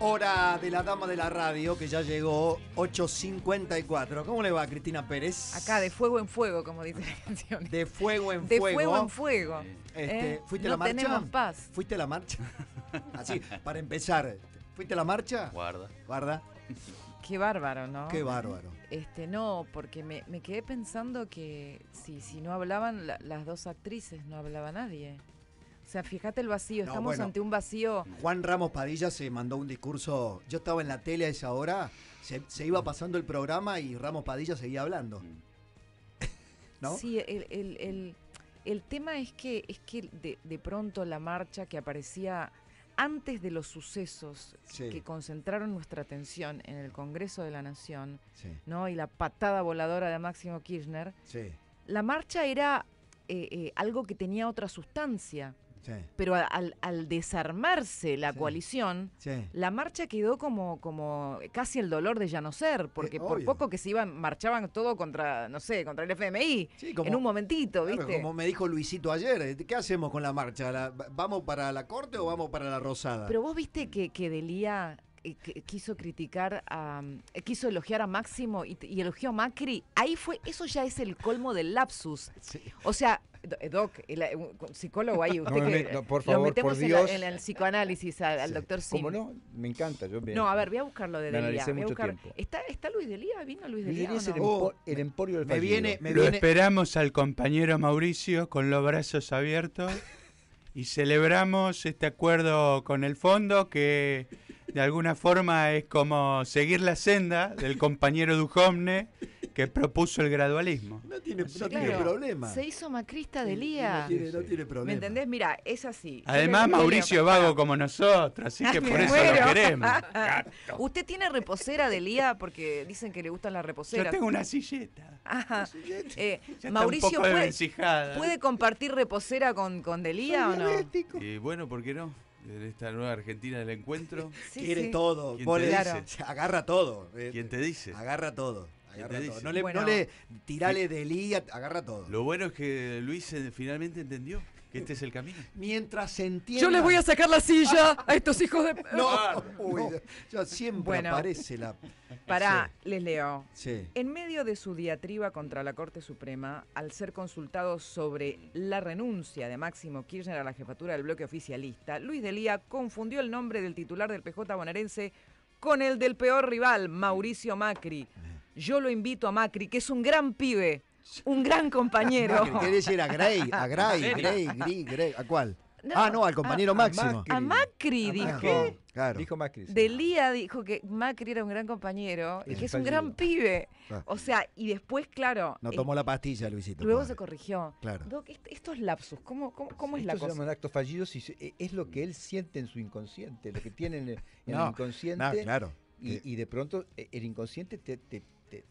hora de la dama de la radio que ya llegó 8.54. ¿Cómo le va Cristina Pérez? Acá, de fuego en fuego, como dice la canción. De fuego en fuego. De fuego en fuego. Este, ¿Eh? ¿Fuiste a la marcha? Tenemos paz. ¿Fuiste a la marcha? Así, ah, para empezar. ¿Fuiste a la marcha? Guarda. Guarda. Qué bárbaro, ¿no? Qué bárbaro. Este, no, porque me, quedé pensando que si, si no hablaban las dos actrices, no hablaba nadie. O sea, fíjate el vacío, estamos ante un vacío. Juan Ramos Padilla se mandó un discurso, yo estaba en la tele a esa hora, se, iba mm. pasando el programa y Ramos Padilla seguía hablando. Mm. Sí, el, tema es que, es que de, pronto la marcha que aparecía antes de los sucesos que concentraron nuestra atención en el Congreso de la Nación, ¿no? Y la patada voladora de Máximo Kirchner, la marcha era eh, eh, algo que tenía otra sustancia. Pero al, desarmarse la coalición, la marcha quedó como, como casi el dolor de ya no ser, eh, porque por poco que se iban, marchaban todo contra, no sé, contra el FMI en un momentito, ¿viste? como me dijo Luisito ayer, eh, ¿qué hacemos con la marcha? ¿Vamos para la corte o vamos para la rosada? Pero vos viste que, que Delía eh, quiso criticar, a, quiso elogiar a Máximo y, elogió a Macri, ahí fue, eso ya es el colmo del lapsus. O sea, eh, doc, el, psicólogo ahí, usted que por favor, lo metemos por Dios. En, el psicoanálisis al, doctor Sim. ¿Cómo no? Me encanta. no, a ver, voy a buscar lo de Delía. Me mucho ¿Está, ¿Está Luis Delía? ¿Vino Luis Delía? es el, emporio del me viene, Lo esperamos al compañero Mauricio con los brazos abiertos y celebramos este acuerdo con el fondo que de alguna forma es como seguir la senda del compañero Duhomne que propuso el gradualismo. No tiene, problema. Se hizo macrista de Lía. No tiene, problema. ¿Me entendés? Mira, es así. Además, Mauricio vago como nosotros, así que por eso lo queremos. ¿Usted tiene reposera de Lía? Porque dicen que le gustan las reposeras. Yo tengo una silleta. Eh, Mauricio, puede, compartir reposera con, con Delía o no? Y bueno, ¿por qué no? En esta nueva Argentina del encuentro. Quiere todo. te Agarra todo. Eh, quien te dice? Agarra todo. No, le, tirale de lía, agarra todo. Lo bueno es que Luis finalmente entendió que este es el camino. Mientras se Yo les voy a sacar la silla a estos hijos de. No, ah. siempre aparece la. Pará, les leo. En medio de su diatriba contra la Corte Suprema, al ser consultado sobre la renuncia de Máximo Kirchner a la jefatura del bloque oficialista, Luis Delía confundió el nombre del titular del PJ bonaerense con el del peor rival, Mauricio Macri. Eh. Yo lo invito a Macri, que es un gran pibe un gran compañero. quiere decir a Gray? A Gray, Gray, ¿a cuál? ah, no, al compañero Máximo. A Macri, dijo. Dijo Macri. Delía dijo que Macri era un gran compañero y, que es un gran pibe. Ah. O sea, y después, claro. No eh, tomó la pastilla, Luisito. Luego se corrigió. Claro. estos lapsus, ¿cómo, cómo, es la cosa? Estos actos fallidos y eh, es lo que él siente en su inconsciente, lo que tiene en el, inconsciente. No, claro. Y, de pronto eh, el inconsciente te, te, te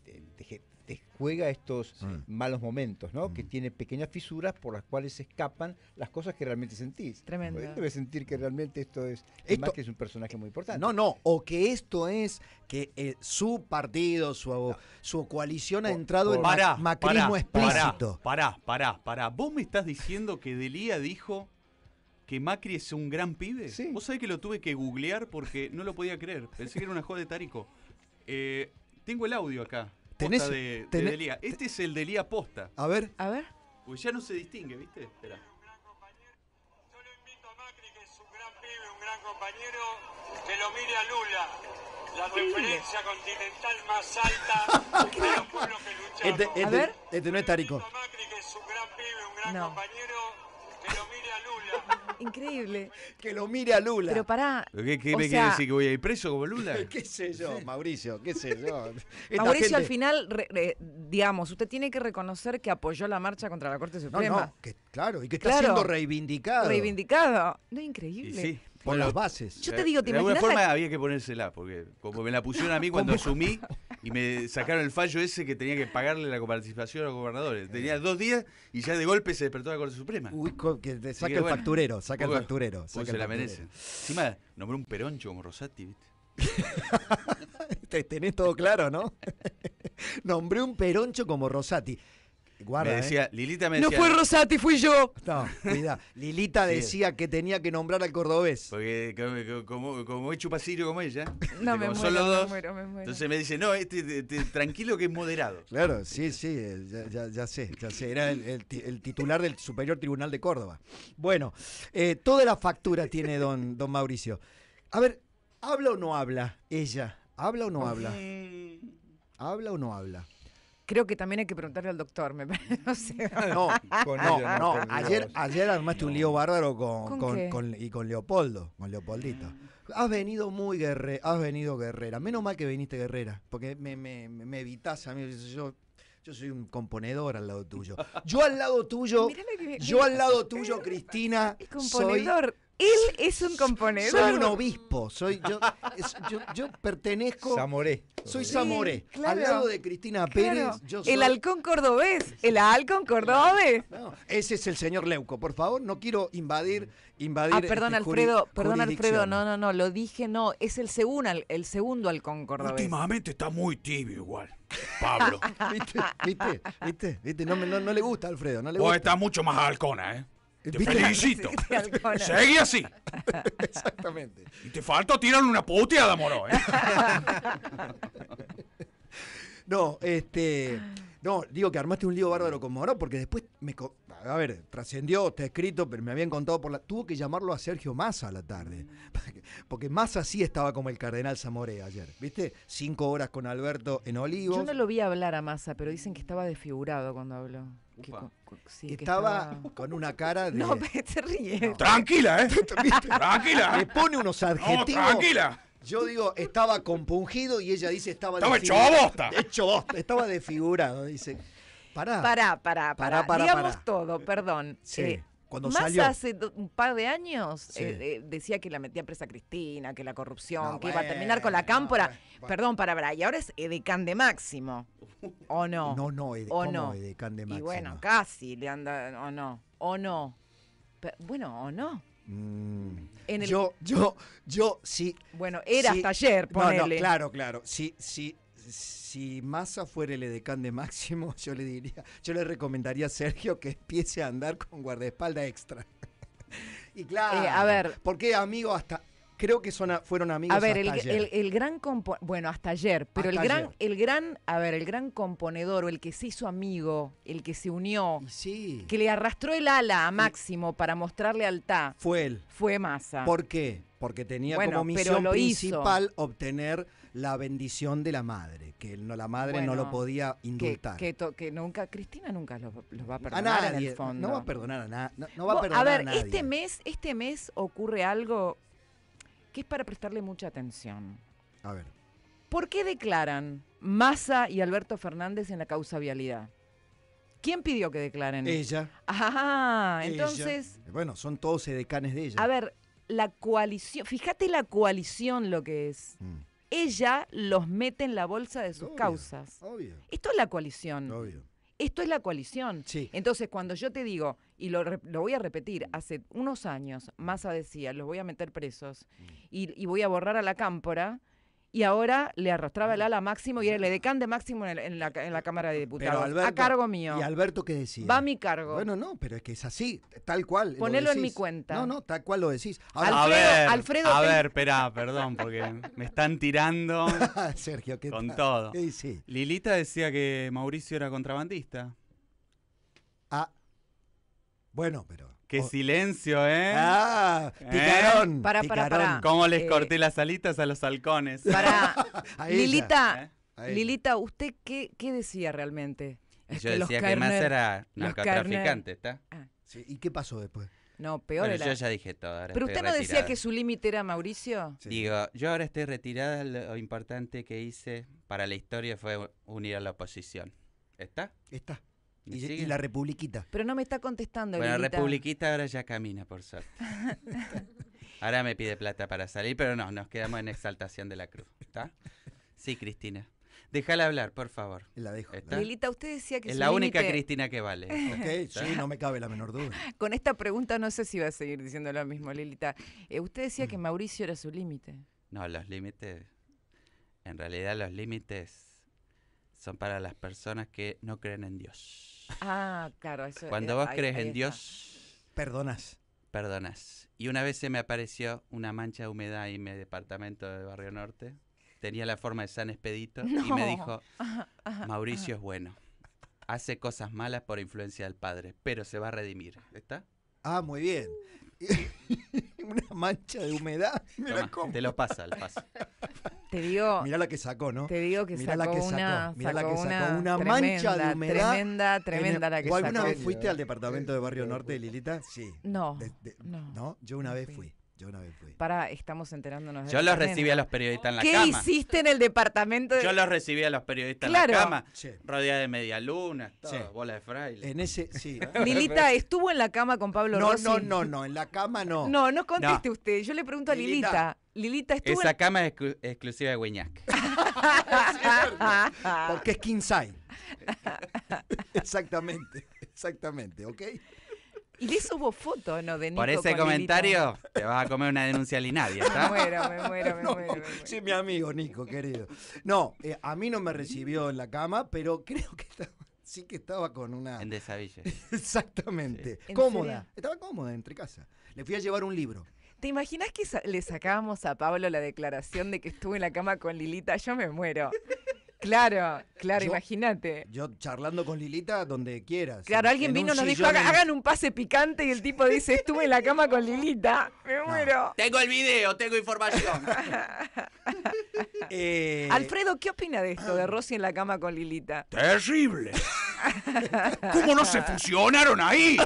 te juega estos malos momentos, ¿no? Que mm. tiene pequeñas fisuras por las cuales se escapan las cosas que realmente sentís. Tremendo. Debe sentir que realmente esto es, Macri más que es un personaje muy importante. No, no, o que esto es que eh, su partido, su, su coalición ha entrado en pará, macrismo explícito. Pará, pará, pará. ¿Vos me estás diciendo que Delia dijo que Macri es un gran pibe? Sí. Vos sabés que lo tuve que googlear porque no lo podía creer. Pensé que era una joda de Tarico. Eh, tengo el audio acá tenés, de, Este es el de Delía posta. A ver. A ver. ya no se distingue, ¿viste? Espera. Yo lo invito a Macri, este que este es un gran pibe, un gran compañero, que lo mire a Lula. La referencia continental más alta de los pueblos que luchamos. Este, a ver. este no es Tarico. Yo lo invito a Macri, que es un gran pibe, un gran compañero que lo mire a Lula. Increíble. Que lo mire a Lula. Pero pará. ¿Qué, qué me quiere decir que voy a ir preso como Lula? ¿Qué sé yo, Mauricio? ¿Qué sé yo? Mauricio, al final, digamos, usted tiene que reconocer que apoyó la marcha contra la Corte Suprema. No, no, que, claro, y que está siendo reivindicado. Reivindicado. No, increíble. sí. Por las bases. Yo te digo, ¿te de alguna forma había que ponérsela, porque como me la pusieron a mí cuando asumí, y me sacaron el fallo ese que tenía que pagarle la coparticipación a los gobernadores. Tenía eh. dos días y ya de golpe se despertó la Corte Suprema. Uy, que te saca el facturero, saca el facturero. Saca se la merece. Encima nombró un peroncho como Rosati, ¿viste? Tenés todo claro, ¿no? Nombré un peroncho como Rosati. Guarda, eh. No fue Rosati, fui yo. No, cuidado. Lilita decía que tenía que nombrar al cordobés. Porque como, es chupacirio como ella. No, este, me, muero, me muero, Entonces me dice, no, este, tranquilo que es moderado. Claro, sí, sí, eh, ya, sé, ya sé. Era el, titular del Superior Tribunal de Córdoba. Bueno, eh, toda la factura tiene don, don Mauricio. A ver, ¿habla o no habla ella? ¿Habla o no habla? Mm. ¿Habla o no habla? Creo que también hay que preguntarle al doctor, No, no, no, Ayer, ayer armaste un lío bárbaro con, y con Leopoldo, con Leopoldito. Has venido muy guerrera, has venido guerrera. Menos mal que viniste guerrera, porque me, me, me evitás a mí. Yo, yo soy un componedor al lado tuyo. Yo al lado tuyo, yo al lado tuyo, Cristina, soy él es un componente. Soy un obispo, soy yo, yo, pertenezco. Zamoré. Soy Zamoré. Al lado de Cristina Pérez, yo soy... El halcón cordobés, el halcón cordobés. ese es el señor Leuco, por favor, no quiero invadir, invadir. Ah, perdón, este, Alfredo, perdón, Alfredo, no, no, no, lo dije, no, es el segundo, el segundo halcón cordobés. Últimamente está muy tibio igual. Pablo. ¿Viste? ¿Viste? ¿Viste? ¿Viste? No, le gusta, Alfredo. No le gusta. está mucho más halcona, ¿eh? Te felicito. Seguí así. Exactamente. Y te falta tirar una puteada, moro. ¿eh? no, este. No, digo que armaste un lío bárbaro con Moró porque después me. A ver, trascendió, está escrito, pero me habían contado por la. Tuvo que llamarlo a Sergio Massa a la tarde. Porque Massa sí estaba como el Cardenal Zamoré ayer, ¿viste? Cinco horas con Alberto en Olivos. Yo no lo vi hablar a Massa, pero dicen que estaba desfigurado cuando habló estaba, con una cara de. No, se ríe. Tranquila, ¿eh? tranquila. Le pone unos adjetivos. tranquila. Yo digo, estaba compungido y ella dice, estaba. hecho bosta. bosta. Estaba desfigurado, dice. Pará. Pará, pará, pará. pará, todo, perdón. Sí. Eh, más hace un par de años eh, decía que la metía presa Cristina, que la corrupción, que iba a terminar con la cámpora. Perdón, para, Bray y ahora es edecán de máximo. ¿O no? No, no, edecán de máximo. Y bueno, casi le anda, o no, o no. bueno, o no. Mm. Yo, yo, yo sí. Bueno, era hasta ayer, ponele. No, no, claro, claro. Sí, sí, sí si Massa fuera el edecán de Máximo, yo le diría, yo le recomendaría a Sergio que empiece a andar con guardaespaldas extra. y eh, claro, a ver, porque amigo hasta creo que fueron amigos. A ver, hasta el, ayer. El, gran bueno hasta ayer, pero el gran, el gran, a ver, el gran componedor o el que se hizo amigo, el que se unió, que le arrastró el ala a Máximo para mostrarle lealtad, fue él, fue Massa. ¿Por qué? Porque tenía como misión principal obtener la bendición de la madre, que no, la madre no lo podía indultar. Que, nunca, Cristina nunca los, va a perdonar en el fondo. No va a perdonar a, no, va a, perdonar a ver, a este mes, este mes ocurre algo que es para prestarle mucha atención. A ver. ¿Por qué declaran Massa y Alberto Fernández en la causa vialidad? ¿Quién pidió que declaren? Ella. Ajá, ah, entonces. Bueno, son todos edecanes de ella. A ver, la coalición, fíjate la coalición lo que es. Mm ella los mete en la bolsa de sus causas. Esto es la coalición. Esto es la coalición. Entonces, cuando yo te digo, y lo, lo, voy a repetir, hace unos años Massa decía, los voy a meter presos mm. y, y, voy a borrar a la cámpora, y ahora le arrastraba el ala Máximo y era el edecán de Máximo en, la, Cámara de Diputados. a cargo mío. ¿Y Alberto qué decía? Va a mi cargo. Bueno, no, pero es que es así, tal cual. Ponelo en mi cuenta. No, no, tal cual lo decís. Alfredo, a ver, Alfredo, a ver, espera, perdón, porque me están tirando Sergio, con todo. Sí, sí. Lilita decía que Mauricio era contrabandista. Ah, bueno, pero... Qué oh. silencio, ¿eh? Ah, ¿Eh? Para, para, para. ¿Cómo les eh, corté las alitas a los halcones? Para. Lilita, ¿Eh? Lilita, ¿usted qué, qué decía realmente? yo que este, decía que más era narcotraficante, ¿está? Ah. ¿Y qué pasó después? No, peor yo ya dije todo. Pero usted no decía que su límite era Mauricio. Digo, yo ahora estoy retirada. Lo importante que hice para la historia fue unir a la oposición. ¿Está? Está. Y, la republiquita. Pero no me está contestando. Bueno, la republiquita ahora ya camina, por suerte. ahora me pide plata para salir, pero no, nos quedamos en exaltación de la cruz. ¿Está? Sí, Cristina. Déjala hablar, por favor. La dejo. Lilita, usted decía que es la única Cristina que vale. Ok, sí, no me cabe la menor duda. Con esta pregunta no sé si va a seguir diciendo lo mismo, Lilita. Eh, usted decía que mm. Mauricio era su límite. No, los límites, en realidad los límites son para las personas que no creen en Dios. Ah, claro, Cuando eh, vos crees en Dios, perdonas. Perdonas. Y una vez se me apareció una mancha de humedad en mi departamento de Barrio Norte. Tenía la forma de San Expedito y me dijo, Mauricio es bueno. Hace cosas malas por influencia del padre, pero se va a redimir. ¿Está? Ah, muy bien. Uh. una mancha de humedad. te lo pasa, lo paso te digo. Mira la que sacó, ¿no? Te digo que mirá sacó la que sacó, una. Mirá la que sacó una, mancha de humedad. Tremenda, tremenda la que sacó. ¿Alguna vez fuiste al departamento de Barrio Norte Lilita? Sí. no. no. Yo una vez fui. Yo una vez fui. Para, estamos enterándonos de Yo los recibí a los periodistas en la cama. ¿Qué hiciste en el departamento? De... Yo los recibí a los periodistas en la cama. Rodeada de medialunas, todo, bola de fraile. Lilita, ¿estuvo en la cama con Pablo no, Rossi? No, no, no, en la cama no. No, no conteste usted. Yo le pregunto a Lilita. Lilita. estuvo Esa cama es exclusiva de Guiñac. Porque es Kinsai. exactamente, exactamente, ¿ok? Y le subo fotos, ¿no? De Nico Por ese comentario te vas a comer una denuncia al Me muero, me muero, me, muero, Sí, mi amigo Nico, querido. No, eh, a mí no me recibió en la cama, pero creo que sí que estaba con una... En desaville. Exactamente. Cómoda. Estaba cómoda, entre casa. Le fui a llevar un libro. ¿Te imaginas que le sacábamos a Pablo la declaración de que estuve en la cama con Lilita? Yo me muero. Claro, claro, imagínate. Yo charlando con Lilita donde quieras. Claro, alguien vino y nos dijo, hagan un pase picante y el tipo dice, estuve en la cama con Lilita, me muero. Tengo el video, tengo información. Eh, Alfredo, ¿qué opina de esto de ah. Rosy en la cama con Lilita? Terrible. ¿Cómo no se fusionaron ahí?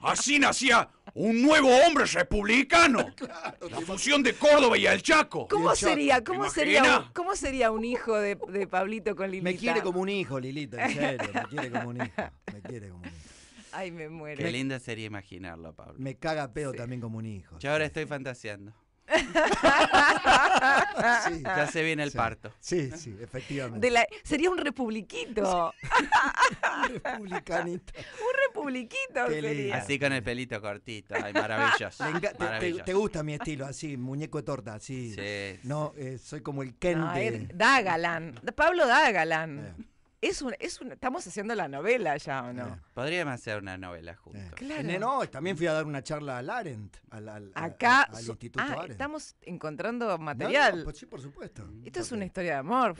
Así nacía un nuevo hombre republicano. la fusión de Córdoba y el Chaco. ¿Cómo sería? un, hijo de, Pablito con Lilita? Me quiere como un hijo, Lilita, en serio. Me quiere como un hijo. Me quiere como un hijo. Ay, me muero. Qué linda sería imaginarlo, Pablo. Me caga pedo también como un hijo. Yo ahora estoy fantaseando. ya se viene el parto. Sí, sí, efectivamente. sería un republiquito. un republicanito. un publiquito Así con el pelito cortito. Ay, maravilloso. Te, gusta mi estilo, así, muñeco torta, así. No, eh, soy como el Ken de... Dagalan. Pablo Dagalan. Eh. Es un, es un, estamos haciendo la novela ya, ¿o no? Eh. Podríamos hacer una novela juntos. Claro. No, también fui a dar una charla a Larent, al, al, Acá, ah, estamos encontrando material. Pues por supuesto. Esto es una historia de amor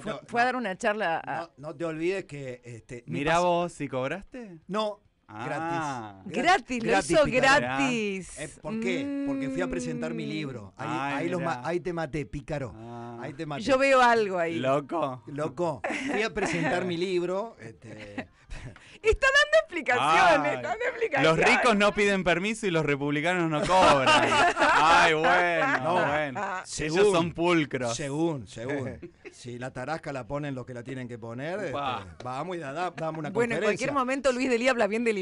fue, a dar una charla. A... No, te olvides que. Este, Mira vos, si cobraste. No, gratis. Gratis, ah. gratis, lo hizo gratis. Eh, ¿Por qué? Porque fui a presentar mi mm. libro. Ahí, ahí, te maté, pícaro. Ah. Yo veo algo ahí. Loco. Loco. Fui a presentar mi libro. Este, está dando explicaciones, dando explicaciones. Los ricos no piden permiso y los republicanos no cobran. Ay, bueno, no, bueno. Ah. Según, son pulcros. Según, según. si la tarasca la ponen los que la tienen que poner, este, vamos y damos una Bueno, en cualquier momento Luis Delí habla bien del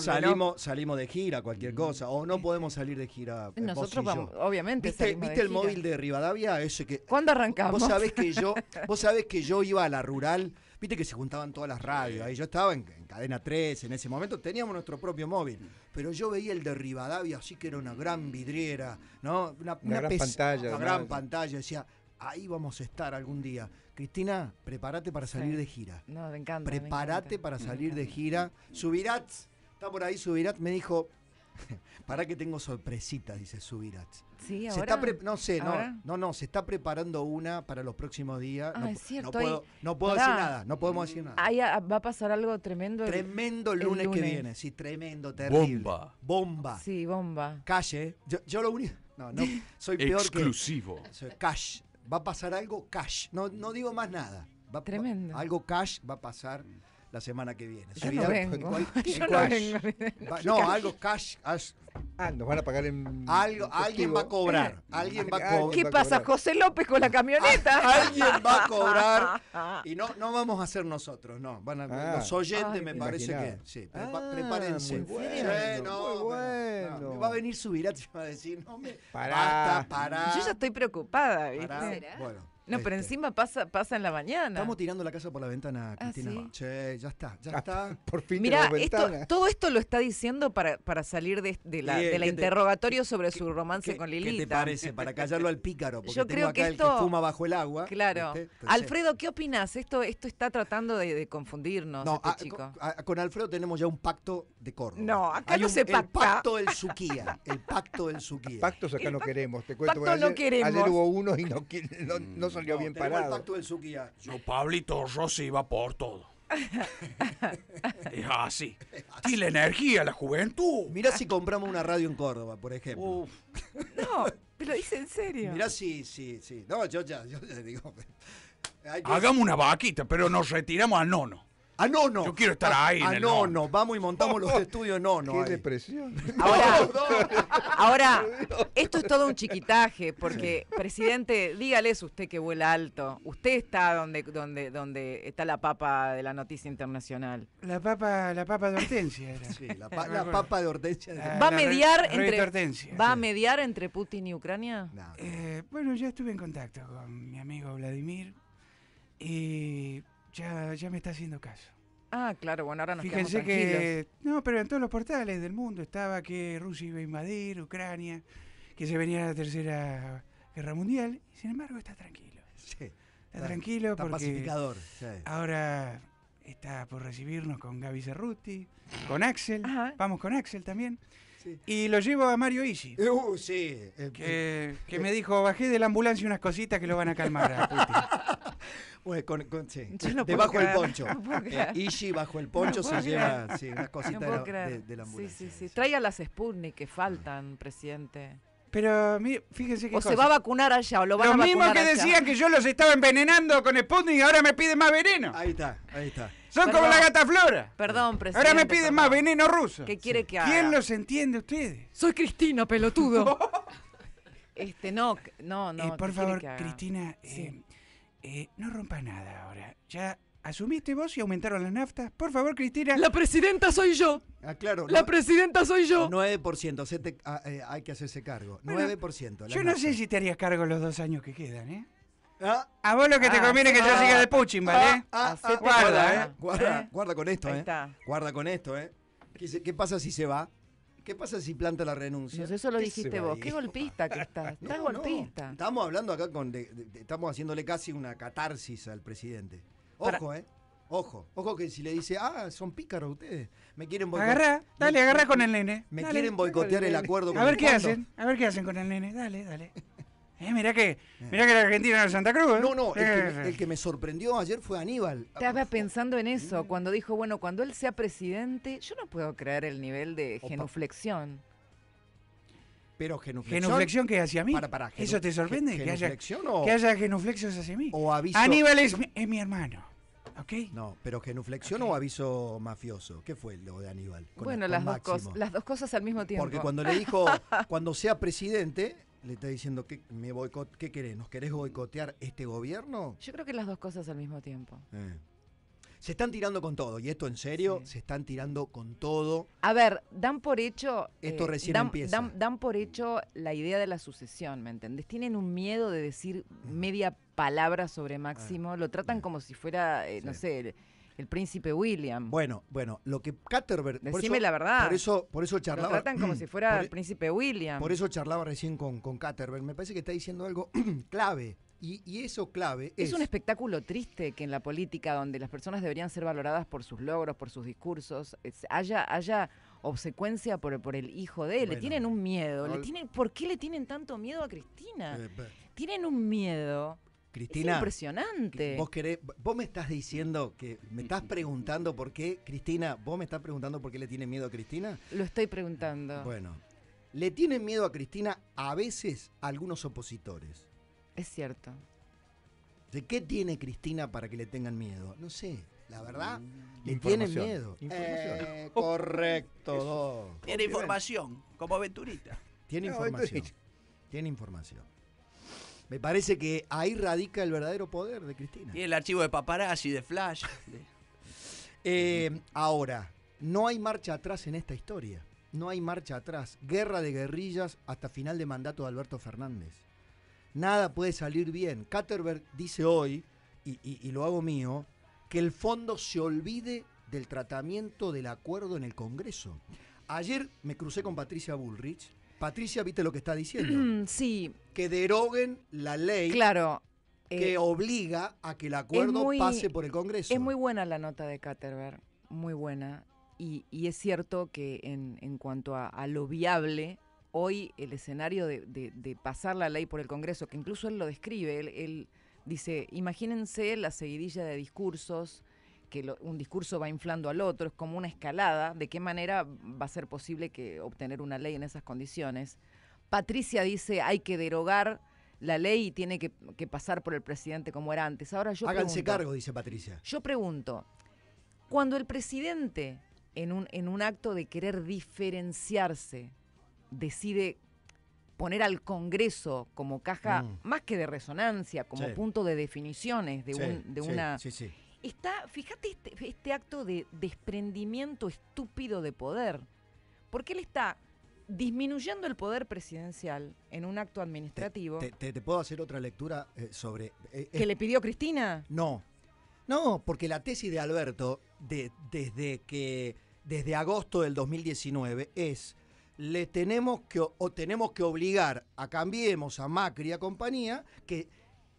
Salimos, salimos de gira, cualquier mm. cosa. O no podemos salir de gira. Eh, Nosotros vamos, obviamente. ¿Viste, el móvil de Rivadavia? Ese que. ¿Cuándo arrancamos? Vos sabés que yo, vos que yo iba a la rural. Viste que se juntaban todas las radios. Ahí yo estaba en, cadena 3, en ese momento teníamos nuestro propio móvil. Pero yo veía el de Rivadavia, así que era una gran vidriera, ¿no? Una, pantalla. Una gran pantalla. Decía, ahí vamos a estar algún día. Cristina, prepárate para salir de gira. No, me encanta. Prepárate para salir de gira. Subirat, está por ahí Subirat, me dijo, para que tengo sorpresitas, dice Subirat. Sí, ahora. no sé, no, no, no, se está preparando una para los próximos días. Ah, no, es cierto. No puedo, decir nada, no podemos decir nada. Ahí va a pasar algo tremendo. El, tremendo el lunes, que viene, sí, tremendo, terrible. Bomba. Bomba. Sí, bomba. Calle. ¿eh? Yo, lo único. No, no, soy peor que. Exclusivo. Cash va a pasar algo cash. No, no digo más nada. Tremendo. algo cash va a pasar la semana que viene. no no, algo cash Ah, nos van a pagar en. Algo, alguien va a cobrar. Alguien va a cobrar. ¿Qué pasa, José López, con la camioneta? alguien va a cobrar. Y no, no vamos a ser nosotros, no. Van ah. los oyentes me parece que. Sí, prepárense. bueno, bueno. va a venir su y va a decir, no me. Pará. Basta, Yo ya estoy preocupada, ¿viste? Bueno. No, pero este. encima pasa, pasa en la mañana. Estamos tirando la casa por la ventana, ah, Cristina. Che, ya está, ya ah, está. por fin Mira, todo esto lo está diciendo para, para salir de, la, eh, interrogatorio sobre su romance con Lilita. ¿Qué te parece? Para callarlo al pícaro, porque tengo acá esto, el que fuma bajo el agua. Claro. Alfredo, ¿qué opinas? Esto, esto está tratando de, confundirnos, no, este chico. Con, Alfredo tenemos ya un pacto de corno. No, acá no se pacta. El pacto del Suquía. El pacto del Suquía. Pactos acá no queremos, te cuento. Pacto no queremos. Ayer hubo uno y no, no, bien parado. el pacto del Yo, Pablito Rossi va por todo. es así. Y la energía, la juventud. Mira si compramos una radio en Córdoba, por ejemplo. No, pero dice en serio. Mira si, sí, sí. No, yo ya, yo ya digo. Hagamos una vaquita, pero nos retiramos al nono. Ah, no, no. Yo quiero estar ah, ahí. Ah, no, no. Vamos y montamos los estudios no, no. Qué depresión. Ahora, esto es todo un chiquitaje, porque, presidente, dígales usted que vuela alto. Usted está donde, donde, donde está la papa de la noticia internacional. La papa, la papa de Hortensia era. Sí, la, papa de Hortensia. ¿Va, a mediar entre, ¿Va a mediar entre Putin y Ucrania? Eh, bueno, ya estuve en contacto con mi amigo Vladimir. Y ya, me está haciendo caso. Ah, claro, bueno, ahora nos Fíjense que, no, pero en todos los portales del mundo estaba que Rusia iba a invadir Ucrania, que se venía la tercera guerra mundial, y sin embargo está tranquilo. Sí, está, tranquilo está porque pacificador. Ahora está por recibirnos con Gaby Cerruti, con Axel, vamos con Axel también. Y lo llevo a Mario Isi. Eh, uh, sí. Eh, que, que me dijo, bajé de la ambulancia unas cositas que lo van a calmar a Putin. Pues, con, sí. Debajo del poncho. No eh, bajo el poncho se lleva sí, una cosita de, la ambulancia. Sí, sí, sí. las Sputnik que faltan, presidente. Pero fíjense que. O se va a vacunar allá, o lo van a vacunar. Lo mismos que decían que yo los estaba envenenando con Sputnik, ahora me piden más veneno. Ahí está, ahí está. Son como la gata flora. Perdón, presidente. Ahora me piden más veneno ruso. ¿Qué quiere que haga? ¿Quién los entiende ustedes? Soy Cristina, pelotudo. este, no, no, no. Eh, por favor, Cristina, eh, eh, no rompa nada ahora. Ya asumiste vos y aumentaron las naftas. Por favor, Cristina. La presidenta soy yo. Ah, claro. La presidenta soy yo. 9%, ah, eh, hay que hacerse cargo. 9%. Yo no sé si te harías cargo los dos años que quedan, ¿eh? Ah. a vos lo que te ah, conviene es que yo siga de Puchin, ¿vale? guarda, eh, guarda, ¿eh? Guarda, con esto, ¿eh? Guarda con esto, ¿eh? ¿Qué pasa si se va? ¿Qué pasa si planta la renuncia? eso lo dijiste vos. Qué golpista que estás. Estás golpista. Estamos hablando acá con. estamos haciéndole casi una catarsis al presidente. Ojo, ¿eh? Ojo, ojo que si le dice, ah, son pícaros ustedes, me quieren boicotear. Agarra, dale, agarra con el nene. Me quieren boicotear el, acuerdo con A ver qué hacen, a ver qué hacen con el nene, dale, dale. Eh, mirá que, que la Argentina era Santa Cruz. ¿eh? No, no, eh, el que, me sorprendió ayer fue Aníbal. Estaba pensando en eso, mm. cuando dijo, bueno, cuando él sea presidente, yo no puedo creer el nivel de genuflexión. Pero genuflexión. Genuflexión que es hacia mí. Para, ¿Eso te sorprende? que, haya, o... que haya hacia mí. O Aníbal es mi, hermano. ¿ok? No, pero genuflexión o aviso mafioso. ¿Qué fue lo de Aníbal? bueno, las dos, cosas, al mismo tiempo. Porque cuando le dijo, cuando sea presidente, le está diciendo que me boicot, ¿qué querés? ¿Nos querés boicotear este gobierno? Yo creo que las dos cosas al mismo tiempo. Eh. Se están tirando con todo, y esto en serio, se están tirando con todo. A ver, dan por hecho. Eh, esto recién empieza. Dan, por hecho la idea de la sucesión, ¿me entendés? Tienen un miedo de decir media palabra sobre Máximo, ah, lo tratan como si fuera, eh, no sé el príncipe William. Bueno, bueno, lo que Caterberg. Decime la verdad. Por eso, por eso charlaba. Lo tratan como si fuera el e- príncipe William. Por eso charlaba recién con, con Caterberg. Me parece que está diciendo algo clave. Y, y, eso clave es... Es un espectáculo triste que en la política, donde las personas deberían ser valoradas por sus logros, por sus discursos, haya, haya obsecuencia por, por el hijo de él. le tienen un miedo. Le tienen, ¿Por qué le tienen tanto miedo a Cristina? Eh, tienen un miedo Cristina. impresionante. Vos, me estás diciendo que. Me estás preguntando por qué, Cristina. ¿Vos me estás preguntando por qué le tiene miedo a Cristina? Lo estoy preguntando. Bueno. Le tienen miedo a Cristina a veces a algunos opositores. Es cierto. ¿De qué tiene Cristina para que le tengan miedo? No sé. La verdad, mm, le tienen miedo. Eh, correcto. Tiene información, como aventurita. Tiene información. Tiene información. Me parece que ahí radica el verdadero poder de Cristina. Y el archivo de paparazzi, de Flash. Eh, ahora, no hay marcha atrás en esta historia. No hay marcha atrás. Guerra de guerrillas hasta final de mandato de Alberto Fernández. Nada puede salir bien. Caterberg dice hoy, y lo hago mío, que el fondo se olvide del tratamiento del acuerdo en el Congreso. Ayer me crucé con Patricia Bullrich Patricia, ¿viste lo que está diciendo? Mm, sí. Que deroguen la ley. Claro. Que eh, obliga a que el acuerdo pase por el Congreso. Es muy buena la nota de Caterberg, muy buena. Y, es cierto que en, cuanto a, lo viable, hoy el escenario de, pasar la ley por el Congreso, que incluso él lo describe, él dice, imagínense la seguidilla de discursos, que un discurso va inflando al otro, es como una escalada, ¿de qué manera va a ser posible que obtener una ley en esas condiciones? Patricia dice, hay que derogar la ley y tiene que, pasar por el presidente como era antes. Ahora yo Háganse cargo, dice Patricia. Yo pregunto, cuando el presidente, en un, en un acto de querer diferenciarse, decide poner al Congreso como caja mm. más que de resonancia, como punto de definiciones de, un, de una está, fíjate este, este, acto de desprendimiento estúpido de poder, porque él está disminuyendo el poder presidencial en un acto administrativo. ¿Te, puedo hacer otra lectura eh, sobre... Eh, ¿Que eh, le pidió Cristina? No. No, porque la tesis de Alberto desde que desde agosto del 2019 es le tenemos que o tenemos que obligar a cambiemos a Macri y a compañía que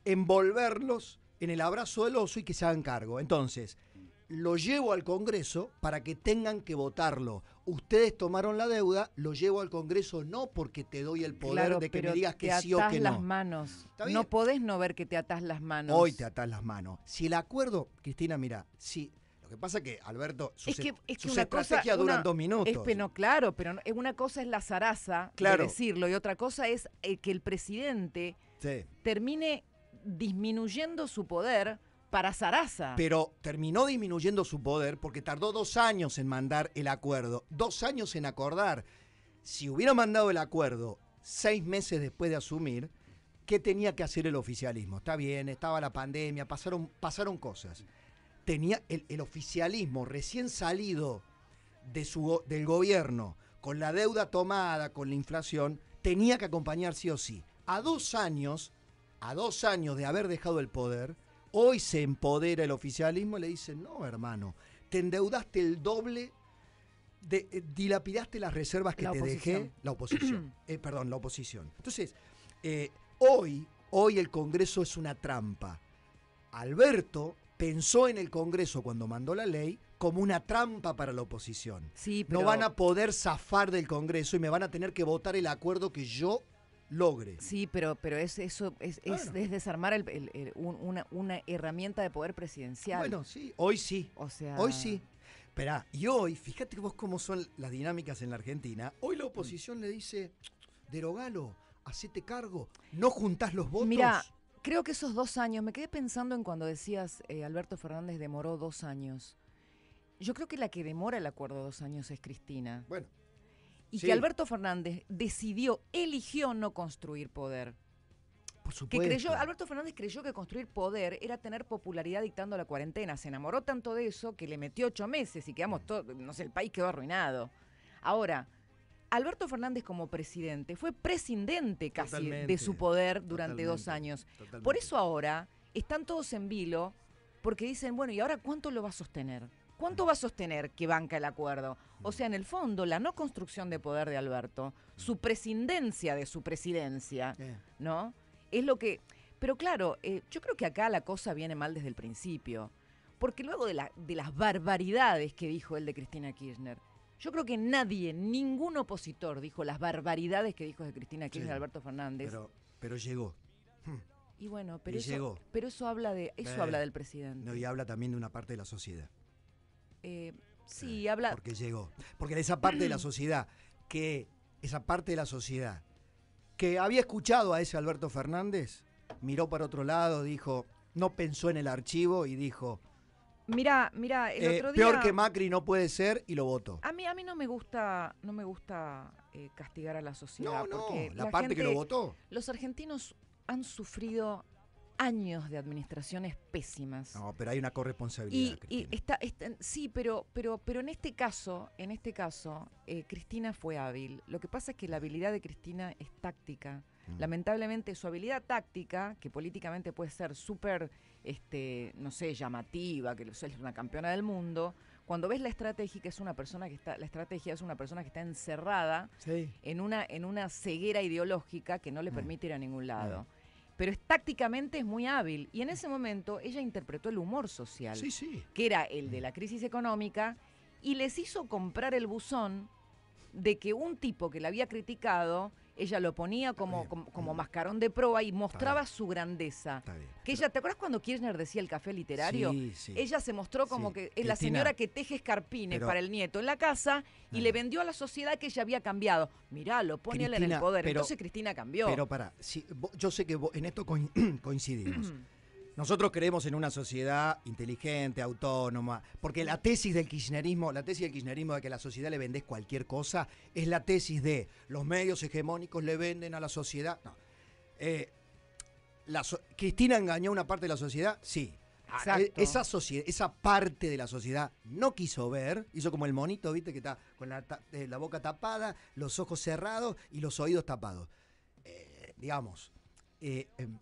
envolverlos en el abrazo del oso y que se hagan cargo. Entonces, lo llevo al Congreso para que tengan que votarlo. Ustedes tomaron la deuda, lo llevo al Congreso no porque te doy el poder de que me digas que sí o que no. las manos. No podés no ver que te atás las manos. Hoy te atás las manos. Si el acuerdo, Cristina, mira, si lo que pasa es que, Alberto, sus, que, es estrategias duran dos minutos. Es, pero, claro, pero una cosa es la zaraza, decirlo, y otra cosa es eh, que el presidente termine disminuyendo su poder para Sarasa. Pero terminó disminuyendo su poder porque tardó dos años en mandar el acuerdo, dos años en acordar. Si hubiera mandado el acuerdo seis meses después de asumir, ¿qué tenía que hacer el oficialismo? Está bien, estaba la pandemia, pasaron, pasaron cosas. Tenía el, oficialismo recién salido de su, del gobierno, con la deuda tomada, con la inflación, tenía que acompañar sí o sí. A dos años a dos años de haber dejado el poder, hoy se empodera el oficialismo y le dicen, no, hermano, te endeudaste el doble, eh, dilapidaste las reservas que te dejé, la oposición, eh, perdón, la oposición. Entonces, eh, hoy, hoy el Congreso es una trampa. Alberto pensó en el Congreso cuando mandó la ley como una trampa para la oposición. No van a poder zafar del Congreso y me van a tener que votar el acuerdo que yo logre. Sí, pero, pero es, eso es, desarmar una, una, herramienta de poder presidencial. Bueno, sí, hoy sí. O sea. Hoy sí. Esperá, y hoy, fíjate vos cómo son las dinámicas en la Argentina. Hoy la oposición le dice, derogalo, hacete cargo, no juntás los votos. Mira, creo que esos dos años, me quedé pensando en cuando decías, eh, Alberto Fernández demoró dos años. Yo creo que la que demora el acuerdo dos años es Cristina. Bueno, y que Alberto Fernández decidió, eligió no construir poder. Por supuesto. Que creyó, Alberto Fernández creyó que construir poder era tener popularidad dictando la cuarentena. Se enamoró tanto de eso que le metió ocho meses y quedamos mm. todos, no sé, el país quedó arruinado. Ahora, Alberto Fernández como presidente fue prescindente casi de su poder durante dos años. Por eso ahora están todos en vilo porque dicen, bueno, ¿y ahora cuánto lo va a sostener? ¿Cuánto va a sostener que banca el acuerdo? O sea, en el fondo, la no construcción de poder de Alberto, su presidencia de su presidencia, eh. ¿no? Es lo que... Pero claro, eh, yo creo que acá la cosa viene mal desde el principio, porque luego de, la, de las barbaridades que dijo él de Cristina Kirchner, yo creo que nadie, ningún opositor dijo las barbaridades que dijo de Cristina Kirchner de Alberto Fernández. Pero, llegó. Hmm. Y bueno, pero, eso, habla de eso eh, habla del presidente. No, y habla también de una parte de la sociedad. Eh, sí, habla. Porque llegó. Porque esa parte de la sociedad que. Esa parte de la sociedad que había escuchado a ese Alberto Fernández, miró para otro lado, dijo, no pensó en el archivo y dijo. Mira, mira, el eh, otro día. Peor que Macri no puede ser y lo votó. A mí, a mí no me gusta, no me gusta eh, castigar a la sociedad. No, no, porque la, parte que lo votó. Los argentinos han sufrido años de administraciones pésimas. No, pero hay una corresponsabilidad. Y, está, está, sí, pero, pero, pero en este caso, en este caso, eh, Cristina fue hábil. Lo que pasa es que la habilidad de Cristina es táctica. Mm. Lamentablemente su habilidad táctica, que políticamente puede ser súper, este, no sé, llamativa, que es una campeona del mundo, cuando ves la estratégica es una persona que está la estrategia es una persona que está encerrada en una en una ceguera ideológica que no le mm. permite ir a ningún lado. Mm pero es, tácticamente es muy hábil. Y en ese momento ella interpretó el humor social, que era el de la crisis económica, y les hizo comprar el buzón de que un tipo que la había criticado ella lo ponía como, como, mascarón de proa y mostraba su grandeza. Que ella, ¿te acuerdas cuando Kirchner decía el café literario? Ella se mostró como que es la señora que teje escarpines para el nieto en la casa y le vendió a la sociedad que ella había cambiado. Mirá, lo pone en el poder. Entonces Cristina cambió. Pero para, yo sé que en esto coincidimos. Nosotros creemos en una sociedad inteligente, autónoma, porque la tesis del kirchnerismo, la tesis del kirchnerismo de que la sociedad le vendés cualquier cosa, es la tesis de los medios hegemónicos le venden a la sociedad. No. Eh, ¿Cristina engañó una parte de la sociedad? Sí. Ah, eh, esa, esa parte de la sociedad no quiso ver, hizo como el monito, viste, que está con la, eh, boca tapada, los ojos cerrados y los oídos tapados. digamos, em,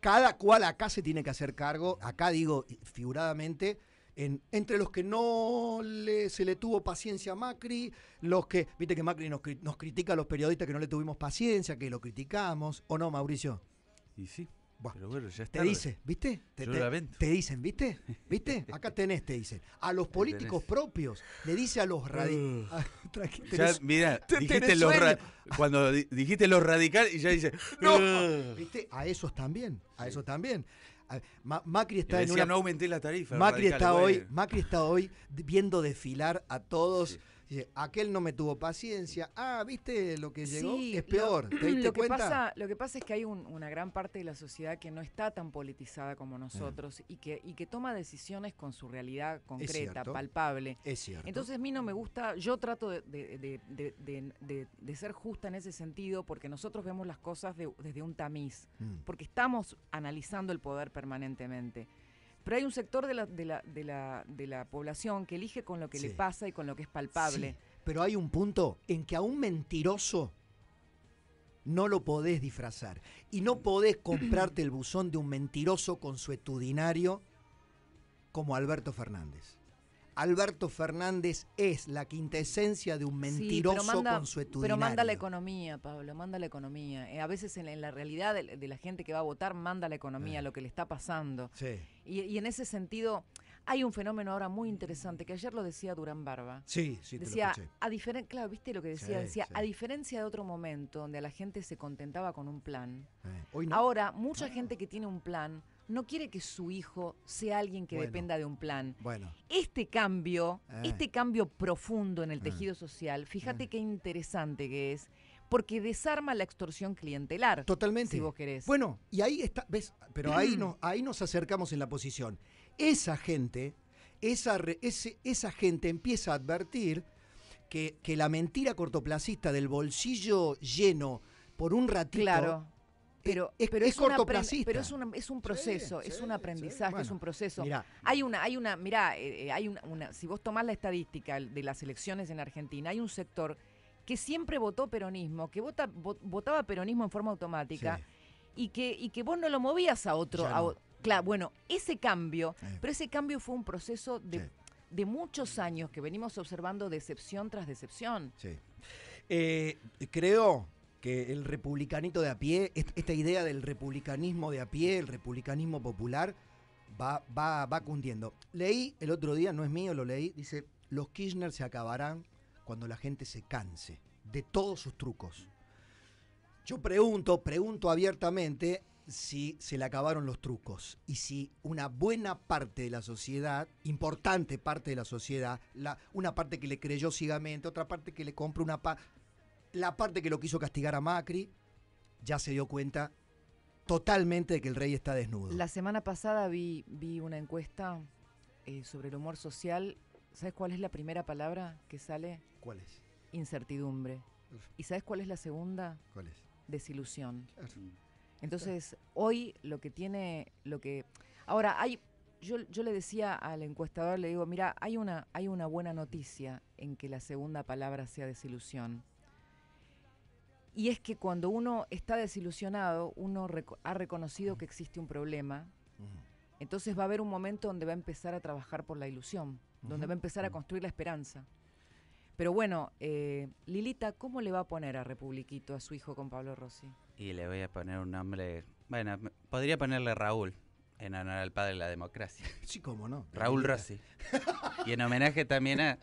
cada cual acá se tiene que hacer cargo, acá digo figuradamente, en, entre los que no se le tuvo paciencia a Macri, los que, viste que Macri nos, nos critica a los periodistas que no le tuvimos paciencia, que lo criticamos, ¿o no, Mauricio? Y sí ya Te dice, ¿viste? Te, dicen, ¿viste? ¿Viste? Acá tenés, te dicen. A los políticos propios, le dice a los radicales. mira, cuando dijiste los radicales y ya dice, ¡no! Uh". ¿Viste? A esos también, a esos también. Macri está en una. No aumenté la tarifa. Macri está, hoy, Macri está hoy viendo desfilar a todos aquel no me tuvo paciencia. Ah, ¿viste lo que llegó? es peor. Lo, que Pasa, lo que pasa es que hay una gran parte de la sociedad que no está tan politizada como nosotros y, que, que toma decisiones con su realidad concreta, palpable. Es cierto. Entonces a mí no me gusta, yo trato de, ser justa en ese sentido porque nosotros vemos las cosas desde un tamiz, mm. porque estamos analizando el poder permanentemente. Pero hay un sector de la, población que elige con lo que le pasa y con lo que es palpable. pero hay un punto en que a un mentiroso no lo podés disfrazar. Y no podés comprarte el buzón de un mentiroso consuetudinario como Alberto Fernández. Alberto Fernández es la quintesencia de un mentiroso con su consuetudinario. Pero manda la economía, Pablo, manda la economía. Eh, a veces en, la realidad de, la gente que va a votar, manda la economía, eh. lo que le está pasando. Y, en ese sentido, hay un fenómeno ahora muy interesante que ayer lo decía Durán Barba. Sí, sí, decía, lo a Claro, viste lo que decía, decía, a diferencia de otro momento donde la gente se contentaba con un plan, eh. ahora mucha gente que tiene un plan no quiere que su hijo sea alguien que dependa de un plan. Bueno. Este cambio, este cambio profundo en el mm. tejido social, fíjate mm. qué interesante que es, porque desarma la extorsión clientelar. Totalmente. Si vos querés. Bueno, y ahí está, ves, pero ahí, mm. nos acercamos en la posición. Esa gente, esa, ese, esa gente empieza a advertir que, que la mentira cortoplacista del bolsillo lleno por un ratito claro. Pero es, Pero es, un proceso, es un aprendizaje, es un proceso. Mirá, hay una, hay una, mirá, eh, eh, hay una, si vos tomás la estadística de las elecciones en Argentina, hay un sector que siempre votó peronismo, que vota, votaba peronismo en forma automática y que, y que vos no lo movías a otro. Claro, bueno, ese cambio, pero ese cambio fue un proceso de muchos años que venimos observando decepción tras decepción. Sí. Eh, creo que el republicanito de a pie, esta idea del republicanismo de a pie, el republicanismo popular, va, va, va cundiendo. Leí el otro día, no es mío, lo leí, dice, los Kirchner se acabarán cuando la gente se canse de todos sus trucos. Yo pregunto, pregunto abiertamente si se le acabaron los trucos y si una buena parte de la sociedad, importante parte de la sociedad, la, una parte que le creyó ciegamente, otra parte que le compró una la parte que lo quiso castigar a Macri ya se dio cuenta totalmente de que el rey está desnudo. La semana pasada vi, una encuesta eh, sobre el humor social. ¿Sabes cuál es la primera palabra que sale? ¿Cuál es? Incertidumbre. ¿Y sabes cuál es la segunda? ¿Cuál es? Desilusión. Entonces, hoy lo que tiene, lo que... Ahora, hay, yo, le decía al encuestador, le digo, mira, hay una, hay una buena noticia en que la segunda palabra sea desilusión. Y es que cuando uno está desilusionado, uno ha reconocido que existe un problema. Entonces va a haber un momento donde va a empezar a trabajar por la ilusión, donde va a empezar a construir la esperanza. Pero bueno, eh, Lilita, ¿cómo le va a poner a Republiquito a su hijo con Pablo Rossi? Y le voy a poner un nombre. Bueno, podría ponerle Raúl, en honor al padre de la democracia. Sí, cómo no. Raúl Rossi. y en homenaje también a,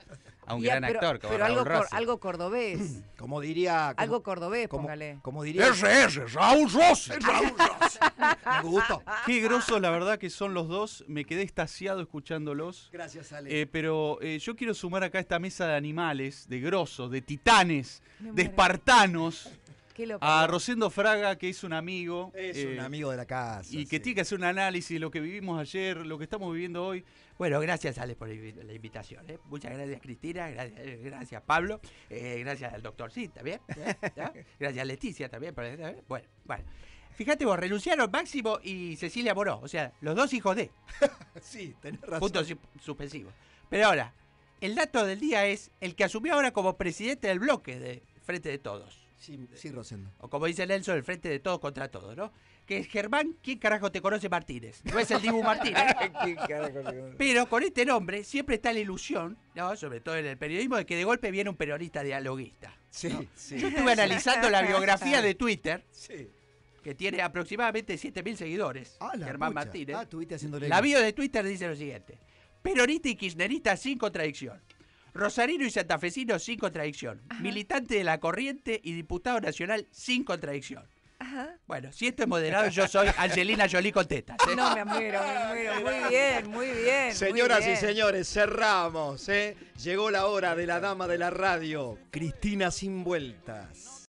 un gran actor como pero algo, algo cordobés. Como diría... algo cordobés, como, póngale. diría... Raúl Rossi. Me gustó. Qué grosos la verdad que son los dos. Me quedé estaciado escuchándolos. Gracias, Ale. Eh, pero eh, yo quiero sumar acá esta mesa de animales, de grosos, de titanes, de espartanos a Rosendo Fraga, que es un amigo. Es un eh, amigo de la casa. Y que tiene que hacer un análisis de lo que vivimos ayer, lo que estamos viviendo hoy. Bueno, gracias Alex por la invitación. ¿eh? Muchas gracias Cristina, gracias, eh, Pablo, gracias al doctor sí también. gracias Leticia también. bueno, bueno. Fíjate vos, renunciaron Máximo y Cecilia Moró. O sea, los dos hijos de. sí, tenés razón. Punto suspensivos. Pero ahora, el dato del día es el que asumió ahora como presidente del bloque de Frente de Todos. Sí, Rosendo. Eh, o como dice Nelson, el frente de todos contra todos, ¿no? Que es Germán, ¿quién carajo te conoce Martínez? No es el Dibu Martínez. Pero con este nombre siempre está la ilusión, Sobre todo en el periodismo, de que de golpe viene un periodista dialoguista. Sí, Yo estuve analizando la biografía de Twitter. que tiene aproximadamente 7.000 seguidores, ah, Germán Martínez. Ah, la bio de Twitter dice lo siguiente. Peronista y kirchnerista sin contradicción. Rosarino y santafesino sin contradicción. Militante de la corriente y diputado nacional sin contradicción. Bueno, si esto es moderado, yo soy Angelina Jolie con ¿eh? No, me muero, Muy bien, muy bien. Señoras y señores, cerramos. ¿eh? Llegó la hora de la dama de la radio, Cristina Sin Vueltas.